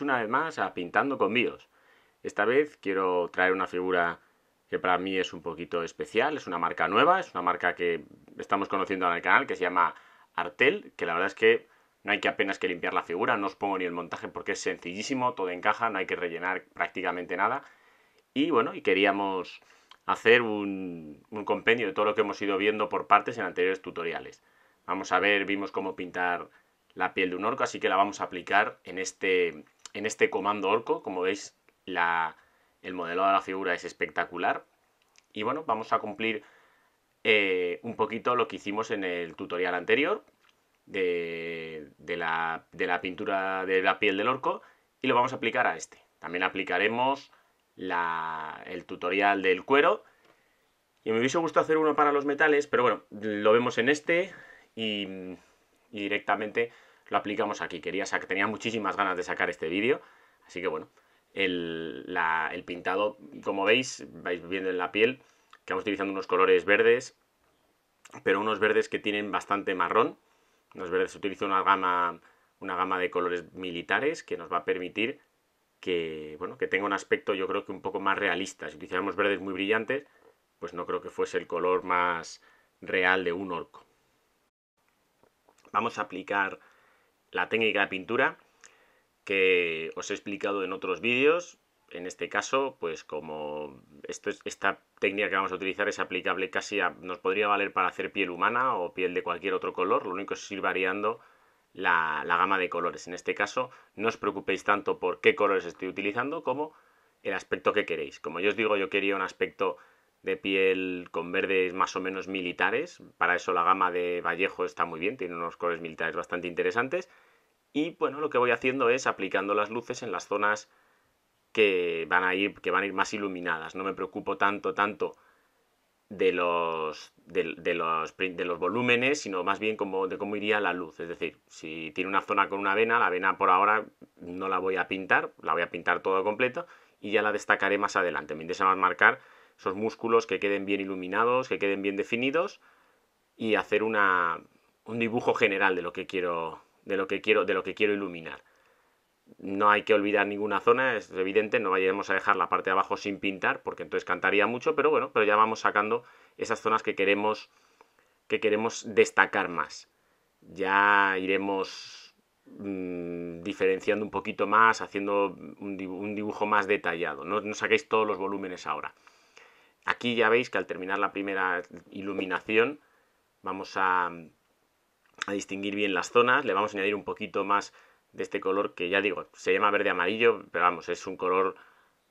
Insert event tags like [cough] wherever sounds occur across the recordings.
una vez más a Pintando con Bios. Esta vez quiero traer una figura que para mí es un poquito especial, es una marca nueva, es una marca que estamos conociendo en el canal que se llama Artel, que la verdad es que no hay que apenas que limpiar la figura, no os pongo ni el montaje porque es sencillísimo, todo encaja, no hay que rellenar prácticamente nada. Y bueno, y queríamos hacer un, un compendio de todo lo que hemos ido viendo por partes en anteriores tutoriales. Vamos a ver, vimos cómo pintar la piel de un orco, así que la vamos a aplicar en este en este comando orco, como veis, la, el modelo de la figura es espectacular. Y bueno, vamos a cumplir eh, un poquito lo que hicimos en el tutorial anterior de, la, pintura de la piel del orco y lo vamos a aplicar a este. También aplicaremos el tutorial del cuero. Y me hubiese gustado hacer uno para los metales, pero bueno, lo vemos en este y directamente lo aplicamos aquí. Quería tenía muchísimas ganas de sacar este vídeo, así que bueno, el, pintado, como veis, vais viendo en la piel, que vamos utilizando unos colores verdes, pero unos verdes que tienen bastante marrón. Unos verdes, utilizo una gama, una gama de colores militares que nos va a permitir que, bueno, que tenga un aspecto yo creo que un poco más realista. Si utilizáramos verdes muy brillantes, pues no creo que fuese el color más real de un orco. Vamos a aplicar la técnica de pintura que os he explicado en otros vídeos. En este caso, pues como esta técnica que vamos a utilizar es aplicable casi a, nos podría valer para hacer piel humana o piel de cualquier otro color, lo único es ir variando la gama de colores. En este caso, no os preocupéis tanto por qué colores estoy utilizando como el aspecto que queréis. Como yo os digo, yo quería un aspecto de piel con verdes más o menos militares. Para eso la gama de Vallejo está muy bien, tiene unos colores militares bastante interesantes. Y bueno, lo que voy haciendo es aplicando las luces en las zonas que van a ir, que van a ir más iluminadas. No me preocupo tanto, tanto de los, de, los, de los volúmenes, sino más bien como, de cómo iría la luz. Es decir, si tiene una zona con una vena, la vena por ahora no la voy a pintar, la voy a pintar todo completo y ya la destacaré más adelante. Me interesa más marcar esos músculos que queden bien iluminados, que queden bien definidos y hacer una, un dibujo general de lo que quiero de lo que quiero de lo que quiero iluminar. No hay que olvidar ninguna zona, es evidente, no vayamos a dejar la parte de abajo sin pintar porque entonces cantaría mucho, pero bueno, pero ya vamos sacando esas zonas que queremos que queremos destacar más. Ya iremos mm, diferenciando un poquito más, haciendo un, dibujo más detallado. no saquéis todos los volúmenes ahora. Aquí ya veis que al terminar la primera iluminación vamos a, distinguir bien las zonas, le vamos a añadir un poquito más de este color que ya digo, se llama verde amarillo, pero vamos, es un color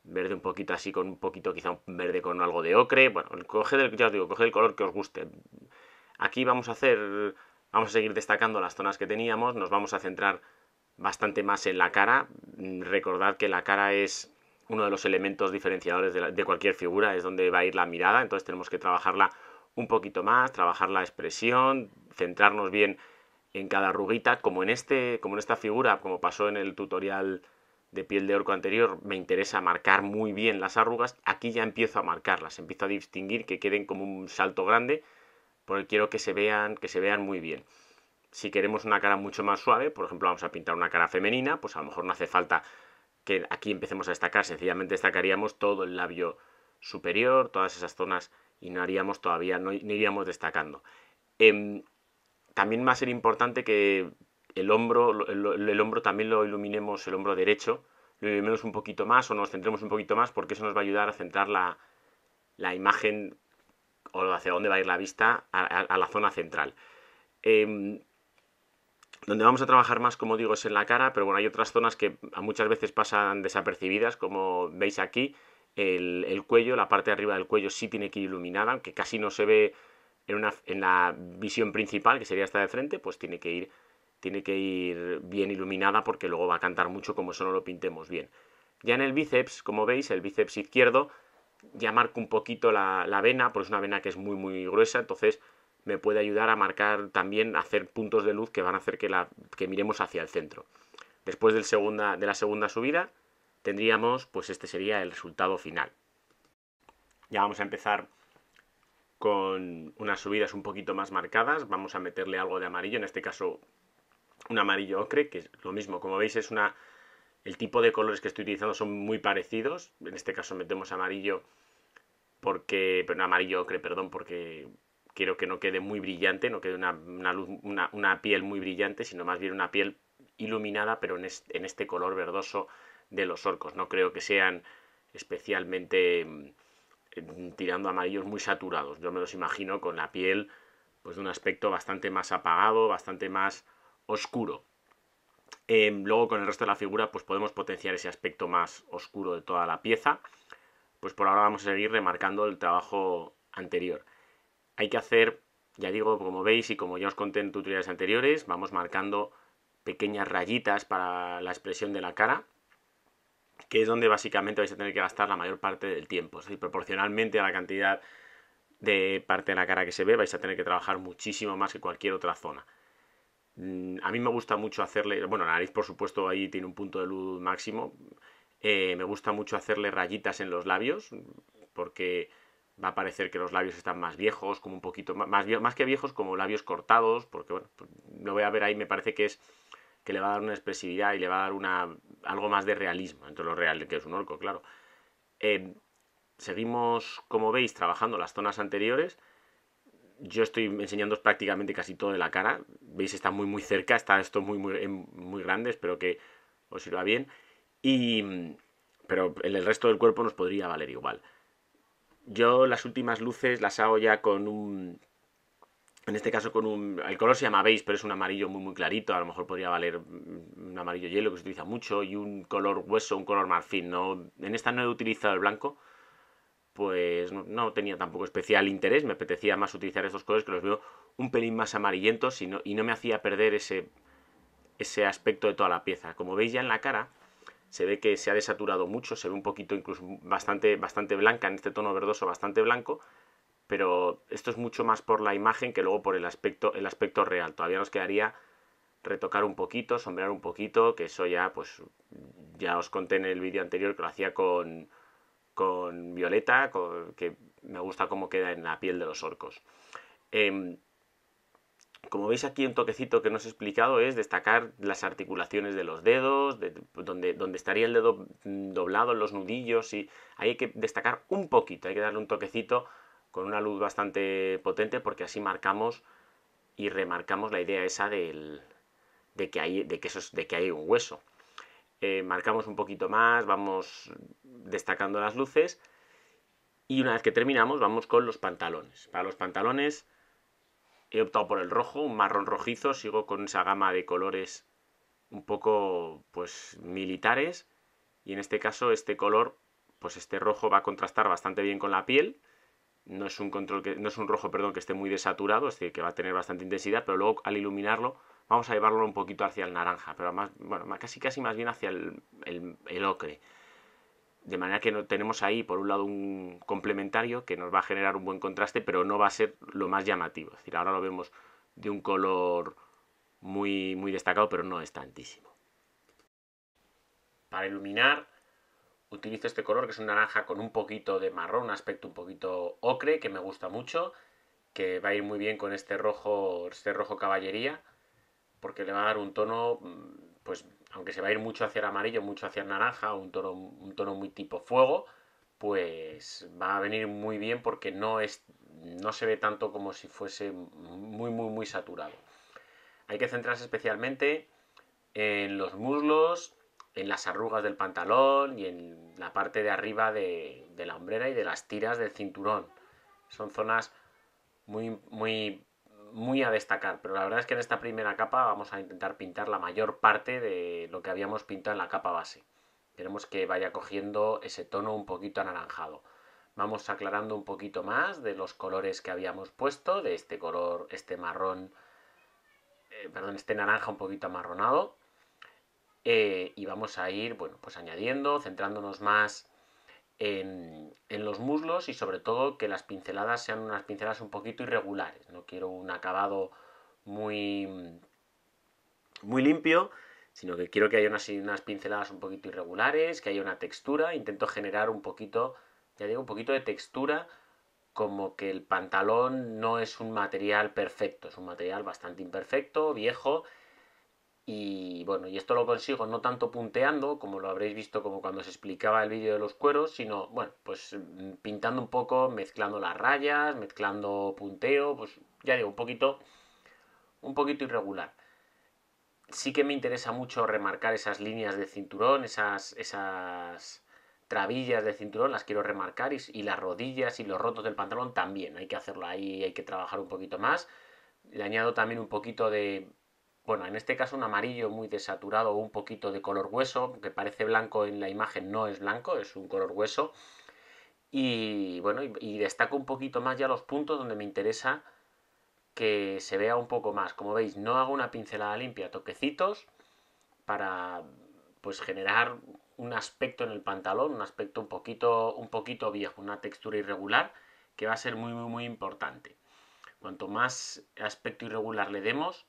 verde un poquito así, con un poquito quizá un verde con algo de ocre, bueno, coged el, ya digo, el color que os guste. Aquí vamos a hacer, vamos a seguir destacando las zonas que teníamos, nos vamos a centrar bastante más en la cara, recordad que la cara es uno de los elementos diferenciadores de, cualquier figura, es donde va a ir la mirada, entonces tenemos que trabajarla un poquito más, trabajar la expresión, centrarnos bien en cada arruguita, como en, este, como en esta figura, como pasó en el tutorial de piel de orco anterior, me interesa marcar muy bien las arrugas, aquí ya empiezo a marcarlas, empiezo a distinguir que queden como un salto grande, porque quiero que se vean, que se vean muy bien. Si queremos una cara mucho más suave, por ejemplo, vamos a pintar una cara femenina, pues a lo mejor no hace falta que aquí empecemos a destacar. Sencillamente destacaríamos todo el labio superior, todas esas zonas, y no haríamos todavía, no, iríamos destacando. Em, también va a ser importante que el hombro, el, hombro también lo iluminemos, el hombro derecho, lo iluminemos un poquito más o nos centremos un poquito más, porque eso nos va a ayudar a centrar la, la imagen o hacia dónde va a ir la vista a, la zona central. Em, donde vamos a trabajar más, como digo, es en la cara, pero bueno, hay otras zonas que muchas veces pasan desapercibidas, como veis aquí, el, cuello, la parte de arriba del cuello sí tiene que ir iluminada, aunque casi no se ve en, una, en la visión principal, que sería esta de frente, pues tiene que ir tiene que ir bien iluminada porque luego va a cantar mucho como eso no lo pintemos bien. Ya en el bíceps, como veis, el bíceps izquierdo ya marco un poquito la, la vena, porque es una vena que es muy muy gruesa, entonces me puede ayudar a marcar también, a hacer puntos de luz que van a hacer que, la, que miremos hacia el centro. Después de la segunda subida tendríamos, pues este sería el resultado final. Ya vamos a empezar con unas subidas un poquito más marcadas, vamos a meterle algo de amarillo, en este caso un amarillo ocre, que es lo mismo, como veis es una... El tipo de colores que estoy utilizando son muy parecidos, en este caso metemos amarillo porque, pero amarillo ocre, perdón, porque quiero que no quede muy brillante, no quede una, una, piel muy brillante, sino más bien una piel iluminada, pero en este, color verdoso de los orcos. No creo que sean especialmente mm, tirando amarillos muy saturados. Yo me los imagino con la piel pues de un aspecto bastante más apagado, bastante más oscuro. Em, luego con el resto de la figura pues podemos potenciar ese aspecto más oscuro de toda la pieza. Pues por ahora vamos a seguir remarcando el trabajo anterior hay que hacer, ya digo, como veis y como ya os conté en tutoriales anteriores, vamos marcando pequeñas rayitas para la expresión de la cara, que es donde básicamente vais a tener que gastar la mayor parte del tiempo. Es decir, proporcionalmente a la cantidad de parte de la cara que se ve, vais a tener que trabajar muchísimo más que cualquier otra zona. Mm, a mí me gusta mucho hacerle, bueno, la nariz por supuesto ahí tiene un punto de luz máximo, eh, me gusta mucho hacerle rayitas en los labios, porque va a parecer que los labios están más viejos, como un poquito más, que viejos, como labios cortados, porque bueno, pues, lo voy a ver ahí, me parece que es que le va a dar una expresividad y le va a dar una algo más de realismo, entre lo real que es un orco, claro. Eh, seguimos, como veis, trabajando las zonas anteriores. Yo estoy enseñándoos prácticamente casi todo de la cara. Veis, está muy muy cerca, está esto muy muy, muy grande, espero que os sirva bien. Y, pero en el resto del cuerpo nos podría valer igual. Yo las últimas luces las hago ya con un... En este caso con un... El color se llama beige, pero es un amarillo muy muy clarito. A lo mejor podría valer un amarillo hielo, que se utiliza mucho, y un color hueso, un color marfil. No, en esta no he utilizado el blanco, pues no, tenía tampoco especial interés. Me apetecía más utilizar estos colores que los veo un pelín más amarillentos y no, y no me hacía perder ese, ese aspecto de toda la pieza. Como veis ya en la cara, se ve que se ha desaturado mucho, se ve un poquito incluso bastante, bastante blanca, en este tono verdoso bastante blanco, pero esto es mucho más por la imagen que luego por el aspecto, el aspecto real. Todavía nos quedaría retocar un poquito, sombrear un poquito, que eso ya, pues, ya os conté en el vídeo anterior que lo hacía con, violeta, que me gusta cómo queda en la piel de los orcos. Em, como veis aquí un toquecito que no os he explicado es destacar las articulaciones de los dedos, donde, donde estaría el dedo mm, doblado, los nudillos, y ahí hay que destacar un poquito, hay que darle un toquecito con una luz bastante potente porque así marcamos y remarcamos la idea esa de, que hay, de, que de que hay un hueso. Eh, marcamos un poquito más, vamos destacando las luces y una vez que terminamos vamos con los pantalones. Para los pantalones He optado por el rojo, un marrón rojizo, sigo con esa gama de colores un poco pues militares y en este caso este color, pues este rojo va a contrastar bastante bien con la piel. No es un control que no es un rojo, perdón, que esté muy desaturado, es decir, que va a tener bastante intensidad, pero luego al iluminarlo vamos a llevarlo un poquito hacia el naranja, pero más casi casi más bien hacia el ocre. De manera que tenemos ahí, por un lado, un complementario que nos va a generar un buen contraste, pero no va a ser lo más llamativo. Es decir, ahora lo vemos de un color muy, muy destacado, pero no es tantísimo. Para iluminar, utilizo este color que es un naranja con un poquito de marrón, un aspecto un poquito ocre, que me gusta mucho, que va a ir muy bien con este rojo, este rojo caballería, porque le va a dar un tono mm, pues aunque se va a ir mucho hacia el amarillo, mucho hacia el naranja, un tono, un tono muy tipo fuego, pues va a venir muy bien porque no, es, no se ve tanto como si fuese muy, muy, muy saturado. Hay que centrarse especialmente en los muslos, en las arrugas del pantalón y en la parte de arriba de, la hombrera y de las tiras del cinturón. Son zonas muy, muy muy a destacar, pero la verdad es que en esta primera capa vamos a intentar pintar la mayor parte de lo que habíamos pintado en la capa base. Queremos que vaya cogiendo ese tono un poquito anaranjado. Vamos aclarando un poquito más de los colores que habíamos puesto, de este color, este marrón, eh, perdón, este naranja un poquito amarronado. Eh, y vamos a ir, bueno, pues añadiendo, centrándonos más en, los muslos y sobre todo que las pinceladas sean unas pinceladas un poquito irregulares. No quiero un acabado muy, muy limpio, sino que quiero que haya unas, unas pinceladas un poquito irregulares, que haya una textura. Intento generar un poquito, ya digo, un poquito de textura como que el pantalón no es un material perfecto, es un material bastante imperfecto, viejo y bueno, y esto lo consigo no tanto punteando, como lo habréis visto como cuando se explicaba el vídeo de los cueros, sino, bueno, pues mm, pintando un poco, mezclando las rayas, mezclando punteo, pues ya digo, un poquito, un poquito irregular. Sí que me interesa mucho remarcar esas líneas de cinturón, esas, esas trabillas de cinturón, las quiero remarcar, y, y las rodillas y los rotos del pantalón también, hay que hacerlo ahí, hay que trabajar un poquito más. Le añado también un poquito de bueno, en este caso un amarillo muy desaturado o un poquito de color hueso, que parece blanco en la imagen, no es blanco, es un color hueso. Y bueno, y, destaco un poquito más ya los puntos donde me interesa que se vea un poco más. Como veis, no hago una pincelada limpia, toquecitos para pues generar un aspecto en el pantalón, un aspecto un poquito, un poquito viejo, una textura irregular que va a ser muy, muy, muy importante. Cuanto más aspecto irregular le demos,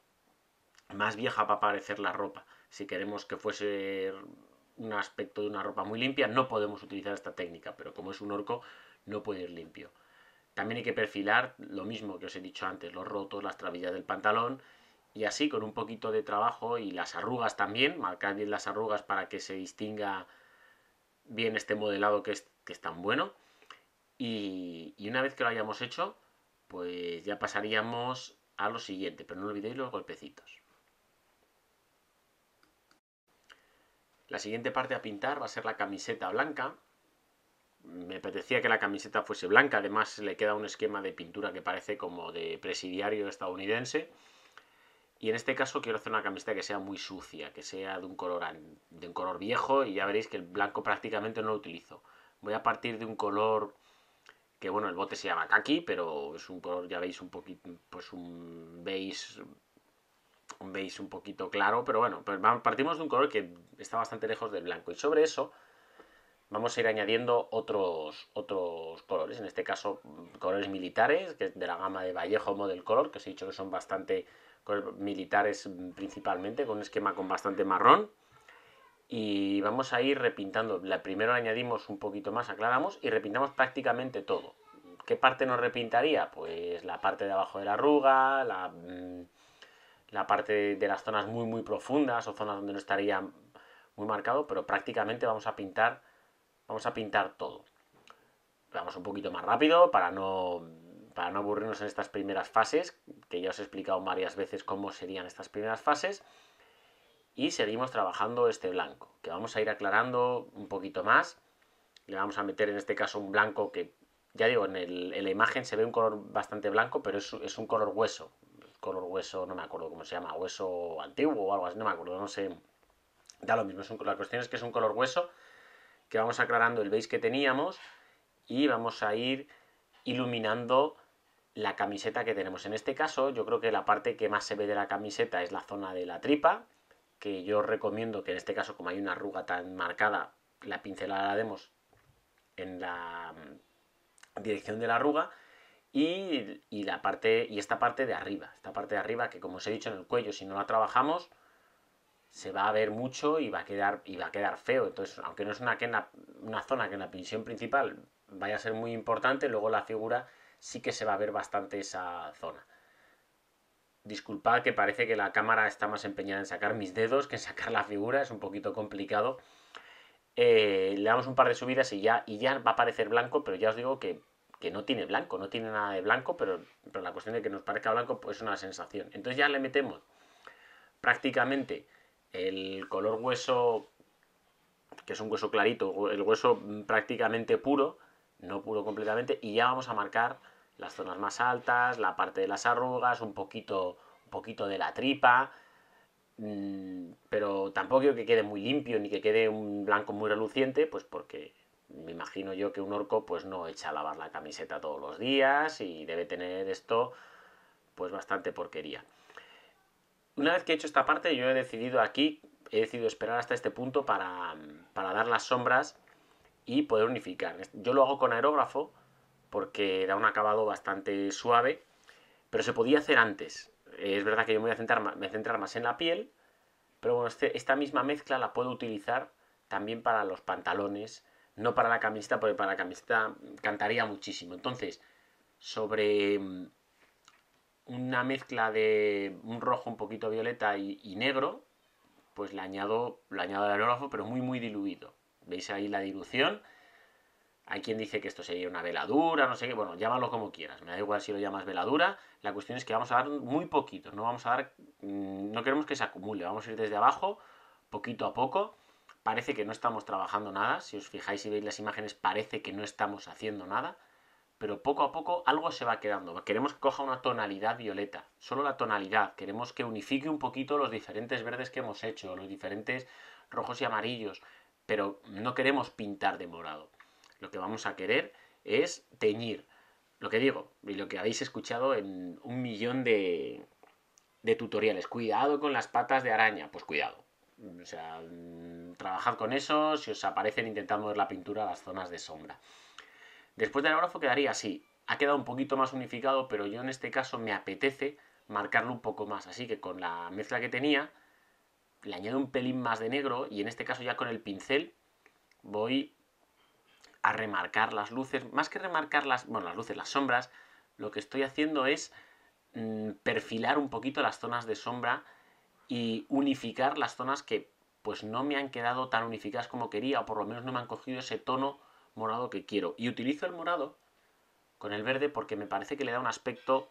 más vieja para parecer la ropa. Si queremos que fuese un aspecto de una ropa muy limpia, no podemos utilizar esta técnica, pero como es un orco, no puede ir limpio. También hay que perfilar lo mismo que os he dicho antes, los rotos, las trabillas del pantalón, y así con un poquito de trabajo y las arrugas también, marcar bien las arrugas para que se distinga bien este modelado que es, tan bueno. y una vez que lo hayamos hecho, pues ya pasaríamos a lo siguiente, pero no olvidéis los golpecitos. La siguiente parte a pintar va a ser la camiseta blanca. Me apetecía que la camiseta fuese blanca, además le queda un esquema de pintura que parece como de presidiario estadounidense. Y en este caso quiero hacer una camiseta que sea muy sucia, que sea de un color, de un color viejo y ya veréis que el blanco prácticamente no lo utilizo. Voy a partir de un color que bueno, el bote se llama kaki, pero es un color, ya veis, un poquito, pues un beige veis un poquito claro, pero bueno, pues partimos de un color que está bastante lejos del blanco. Y sobre eso vamos a ir añadiendo otros, otros colores, en este caso mm, colores militares, que es de la gama de Vallejo Model Color, que os he dicho que son bastante militares mm, principalmente, con un esquema con bastante marrón. Y vamos a ir repintando. La, primero añadimos un poquito más, aclaramos, y repintamos prácticamente todo. ¿Qué parte nos repintaría? Pues la parte de abajo de la arruga, la mm, la parte de las zonas muy muy profundas o zonas donde no estaría muy marcado, pero prácticamente vamos a pintar vamos a pintar todo. Vamos un poquito más rápido para no para no aburrirnos en estas primeras fases, que ya os he explicado varias veces cómo serían estas primeras fases. Y seguimos trabajando este blanco, que vamos a ir aclarando un poquito más. Le vamos a meter en este caso un blanco que, ya digo, en, la imagen se ve un color bastante blanco, pero es un color hueso, color hueso, no me acuerdo cómo se llama, hueso antiguo o algo así, no me acuerdo, no sé. Da lo mismo, la cuestión es que es un color hueso que vamos aclarando el beige que teníamos y vamos a ir iluminando la camiseta que tenemos. En este caso, yo creo que la parte que más se ve de la camiseta es la zona de la tripa, que yo recomiendo que en este caso, como hay una arruga tan marcada, la pincelada la demos en la mm, dirección de la arruga y, la parte, y esta parte de arriba, esta parte de arriba que como os he dicho en el cuello, si no la trabajamos, se va a ver mucho y va a quedar, y va a quedar feo. Entonces, aunque no es una, que zona que en la pinción principal vaya a ser muy importante, luego la figura sí que se va a ver bastante esa zona. Disculpad que parece que la cámara está más empeñada en sacar mis dedos que en sacar la figura, es un poquito complicado. Eh, le damos un par de subidas y ya, y ya va a parecer blanco, pero ya os digo que que no tiene blanco, no tiene nada de blanco, pero, la cuestión de que nos parezca blanco pues, es una sensación. Entonces ya le metemos prácticamente el color hueso, que es un hueso clarito, el hueso mm, prácticamente puro, no puro completamente, y ya vamos a marcar las zonas más altas, la parte de las arrugas, un poquito, un poquito de la tripa, mm, pero tampoco que quede muy limpio ni que quede un blanco muy reluciente, pues porque me imagino yo que un orco pues no echa a lavar la camiseta todos los días y debe tener esto pues bastante porquería. Una vez que he hecho esta parte yo he decidido aquí, he decidido esperar hasta este punto para, para dar las sombras y poder unificar. Yo lo hago con aerógrafo porque da un acabado bastante suave, pero se podía hacer antes. Es verdad que yo me voy a centrar, me más en la piel, pero bueno, este, esta misma mezcla la puedo utilizar también para los pantalones, no para la camiseta, porque para la camiseta cantaría muchísimo. Entonces, sobre mm, una mezcla de un rojo un poquito violeta y, negro, pues le añado, le añado al aerógrafo, pero muy, muy diluido. ¿Veis ahí la dilución? Hay quien dice que esto sería una veladura, no sé qué, bueno, llámalo como quieras, me da igual si lo llamas veladura, la cuestión es que vamos a dar muy poquito, no vamos a dar, mm, no queremos que se acumule, vamos a ir desde abajo, poquito a poco, parece que no estamos trabajando nada, si os fijáis y veis las imágenes parece que no estamos haciendo nada, pero poco a poco algo se va quedando. Queremos que coja una tonalidad violeta, solo la tonalidad, queremos que unifique un poquito los diferentes verdes que hemos hecho, los diferentes rojos y amarillos, pero no queremos pintar de morado. Lo que vamos a querer es teñir. Lo que digo, y lo que habéis escuchado en un millón de, tutoriales. Cuidado con las patas de araña. Pues cuidado. O sea, mm, trabajad con eso si os aparecen intentando ver la pintura las zonas de sombra. Después del abrazo quedaría así. Ha quedado un poquito más unificado, pero yo en este caso me apetece marcarlo un poco más. Así que con la mezcla que tenía, le añado un pelín más de negro y en este caso ya con el pincel voy a remarcar las luces. Más que remarcar las, bueno, las luces, las sombras, lo que estoy haciendo es mm, perfilar un poquito las zonas de sombra y unificar las zonas que pues no me han quedado tan unificadas como quería o por lo menos no me han cogido ese tono morado que quiero. Y utilizo el morado con el verde porque me parece que le da un aspecto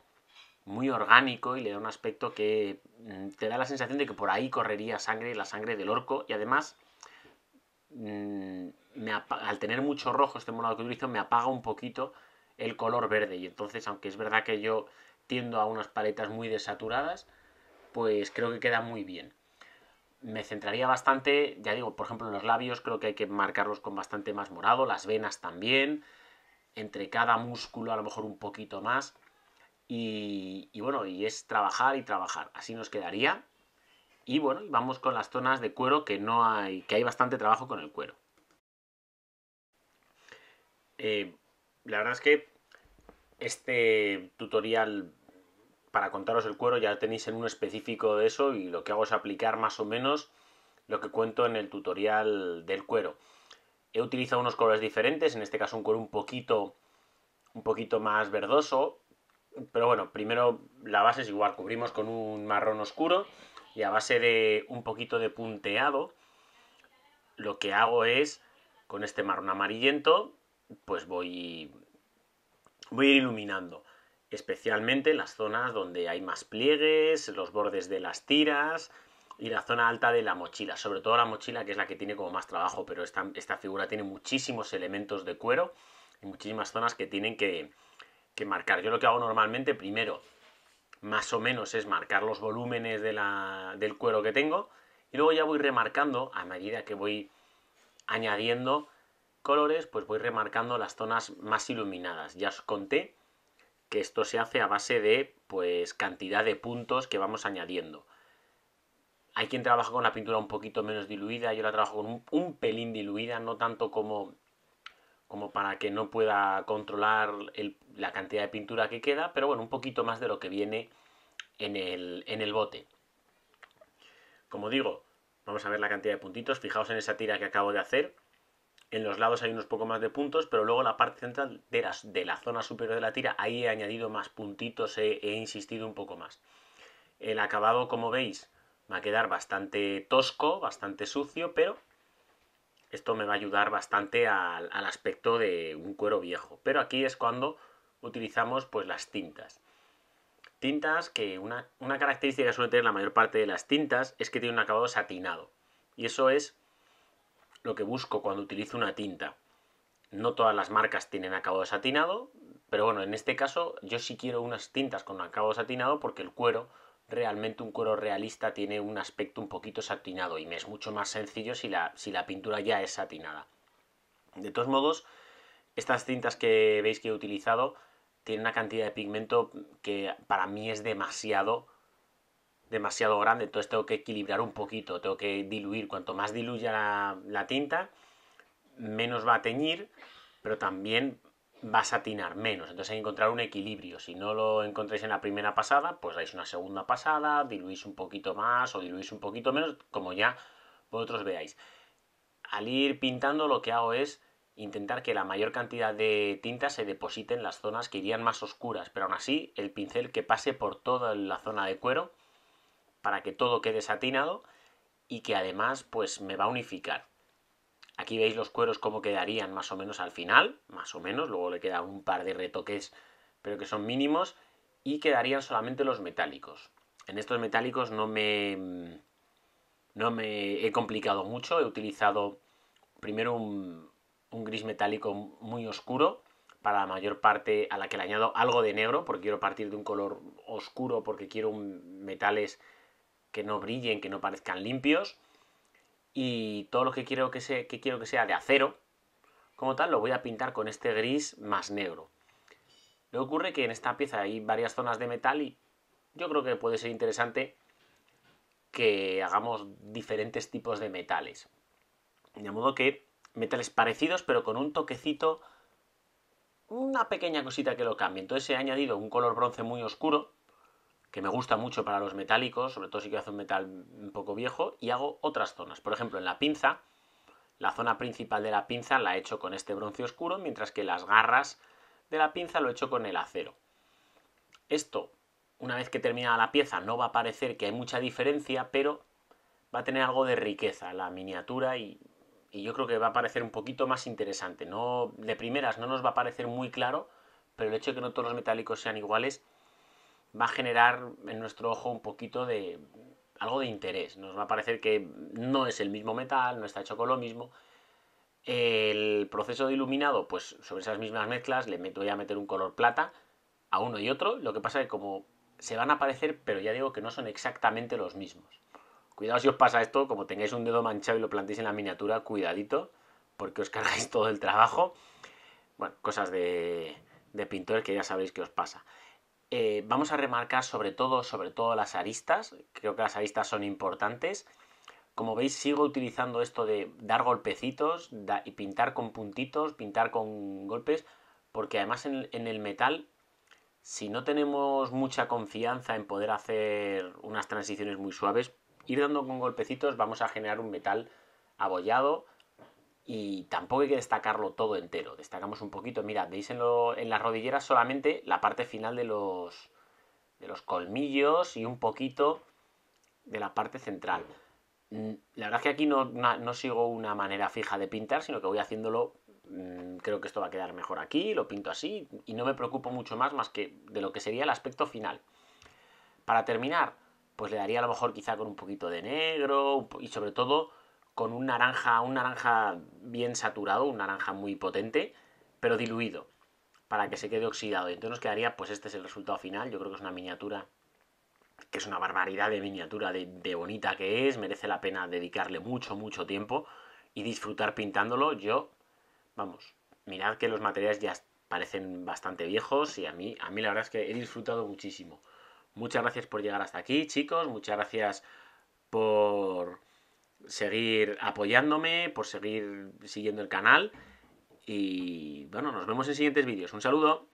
muy orgánico y le da un aspecto que mm, te da la sensación de que por ahí correría sangre, la sangre del orco y además mm, al tener mucho rojo este morado que utilizo me apaga un poquito el color verde y entonces aunque es verdad que yo tiendo a unas paletas muy desaturadas, pues creo que queda muy bien. Me centraría bastante, ya digo, por ejemplo, en los labios creo que hay que marcarlos con bastante más morado, las venas también, entre cada músculo a lo mejor un poquito más. Y, bueno, y es trabajar y trabajar, así nos quedaría. Y bueno, vamos con las zonas de cuero que no hay, que hay bastante trabajo con el cuero. Eh, la verdad es que este tutorial para contaros el cuero ya tenéis en un específico de eso y lo que hago es aplicar más o menos lo que cuento en el tutorial del cuero. He utilizado unos colores diferentes, en este caso un cuero un poquito, un poquito más verdoso, pero bueno, primero la base es igual, cubrimos con un marrón oscuro y a base de un poquito de punteado, lo que hago es, con este marrón amarillento, pues voy, voy a ir iluminando especialmente las zonas donde hay más pliegues, los bordes de las tiras y la zona alta de la mochila, sobre todo la mochila que es la que tiene como más trabajo, pero esta, figura tiene muchísimos elementos de cuero y muchísimas zonas que tienen que, marcar. Yo lo que hago normalmente primero, más o menos, es marcar los volúmenes del cuero que tengo y luego ya voy remarcando a medida que voy añadiendo colores, pues voy remarcando las zonas más iluminadas. Ya os conté que esto se hace a base de pues cantidad de puntos que vamos añadiendo. Hay quien trabaja con la pintura un poquito menos diluida, yo la trabajo con un, pelín diluida, no tanto como, como para que no pueda controlar la cantidad de pintura que queda, pero bueno, un poquito más de lo que viene en el, en el bote. Como digo, vamos a ver la cantidad de puntitos, fijaos en esa tira que acabo de hacer, en los lados hay unos poco más de puntos, pero luego la parte central de, la zona superior de la tira, ahí he añadido más puntitos, he, insistido un poco más. El acabado, como veis, va a quedar bastante tosco, bastante sucio, pero esto me va a ayudar bastante al, aspecto de un cuero viejo. Pero aquí es cuando utilizamos pues las tintas. Tintas que una, una, característica que suele tener la mayor parte de las tintas es que tiene un acabado satinado. Y eso es lo que busco cuando utilizo una tinta. No todas las marcas tienen acabado satinado, pero bueno, en este caso yo sí quiero unas tintas con acabado satinado porque el cuero, realmente un cuero realista tiene un aspecto un poquito satinado y me es mucho más sencillo si la, si la pintura ya es satinada. De todos modos, estas tintas que veis que he utilizado tienen una cantidad de pigmento que para mí es demasiado demasiado grande, entonces tengo que equilibrar un poquito, tengo que diluir. Cuanto más diluya la, tinta, menos va a teñir, pero también va a satinar menos. Entonces hay que encontrar un equilibrio. Si no lo encontráis en la primera pasada, pues dais una segunda pasada, diluís un poquito más o diluís un poquito menos, como ya vosotros veáis. Al ir pintando lo que hago es intentar que la mayor cantidad de tinta se deposite en las zonas que irían más oscuras, pero aún así el pincel que pase por toda la zona de cuero para que todo quede satinado y que además pues me va a unificar. Aquí veis los cueros cómo quedarían más o menos al final, más o menos, luego le queda un par de retoques pero que son mínimos y quedarían solamente los metálicos. En estos metálicos no me, no me he complicado mucho, he utilizado primero un, un gris metálico muy oscuro para la mayor parte a la que le añado algo de negro porque quiero partir de un color oscuro porque quiero metales que no brillen, que no parezcan limpios. Y todo lo que quiero que, sea, de acero, como tal, lo voy a pintar con este gris más negro. Me ocurre que en esta pieza hay varias zonas de metal y yo creo que puede ser interesante que hagamos diferentes tipos de metales. De modo que metales parecidos, pero con un toquecito, una pequeña cosita que lo cambie. Entonces he añadido un color bronce muy oscuro, que me gusta mucho para los metálicos, sobre todo si quiero hacer un metal un poco viejo, y hago otras zonas. Por ejemplo, en la pinza, la zona principal de la pinza la he hecho con este bronce oscuro, mientras que las garras de la pinza lo he hecho con el acero. Esto, una vez que termina la pieza, no va a parecer que hay mucha diferencia, pero va a tener algo de riqueza la miniatura y, y yo creo que va a parecer un poquito más interesante. No, de primeras no nos va a parecer muy claro, pero el hecho de que no todos los metálicos sean iguales va a generar en nuestro ojo un poquito de algo de interés. Nos va a parecer que no es el mismo metal, no está hecho con lo mismo. El proceso de iluminado, pues sobre esas mismas mezclas le meto, voy a meter un color plata a uno y otro. Lo que pasa es que como se van a parecer, pero ya digo que no son exactamente los mismos. Cuidado si os pasa esto, como tengáis un dedo manchado y lo plantéis en la miniatura, cuidadito, porque os cargáis [laughs] todo el trabajo. Bueno, cosas de, de pintores que ya sabéis que os pasa. Eh, vamos a remarcar sobre todo, sobre todo las aristas. Creo que las aristas son importantes. Como veis, sigo utilizando esto de dar golpecitos y pintar con puntitos, pintar con golpes, porque además en el metal, si no tenemos mucha confianza en poder hacer unas transiciones muy suaves, ir dando con golpecitos vamos a generar un metal abollado y tampoco hay que destacarlo todo entero. Destacamos un poquito, mirad, veis en, las rodilleras solamente la parte final de los, de los colmillos y un poquito de la parte central. Mm, la verdad es que aquí no, no, sigo una manera fija de pintar, sino que voy haciéndolo, mm, creo que esto va a quedar mejor aquí, lo pinto así y no me preocupo mucho más más que de lo que sería el aspecto final. Para terminar, pues le daría a lo mejor quizá con un poquito de negro y sobre todo con un naranja, un naranja bien saturado, un naranja muy potente, pero diluido, para que se quede oxidado. Y entonces nos quedaría, pues este es el resultado final, yo creo que es una miniatura que es una barbaridad de miniatura, de, de, bonita que es, merece la pena dedicarle mucho, mucho tiempo y disfrutar pintándolo. Yo, vamos, mirad que los materiales ya parecen bastante viejos y a mí, a mí la verdad es que he disfrutado muchísimo. Muchas gracias por llegar hasta aquí, chicos, muchas gracias por seguir apoyándome, por seguir siguiendo el canal. Y bueno, nos vemos en siguientes vídeos. Un saludo.